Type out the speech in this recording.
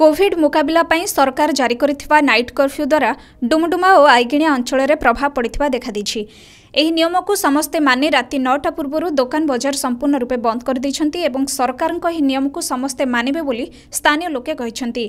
Covid ମୁକାବିଲା ପାଇଁ ସରକାର ଜାରି କରିଥିବା ନାଇଟ୍ କର୍ଫ୍ୟୁ ଦ୍ୱାରା ଡୁମୁଡୁମା ଓ ଆଇଗିଣିଆ ଅଞ୍ଚଳରେ ପ୍ରଭାବ ପଡ଼ିଥିବା ଦେଖାଦେଇଛି ଏହି ନିୟମକୁ ସମସ୍ତେ ମାନି ରାତି ନଅଟା ପୂର୍ବରୁ ଦୋକାନ ବଜାର ସମ୍ପୂର୍ଣ୍ଣ ରୂପେ ବନ୍ଦ କରିଦେଇଛନ୍ତି ଏବଂ ସରକାରଙ୍କ ଏହି ନିୟମକୁ ସମସ୍ତେ ମାନିବେ ବୋଲି ସ୍ଥାନୀୟ ଲୋକେ କହିଛନ୍ତି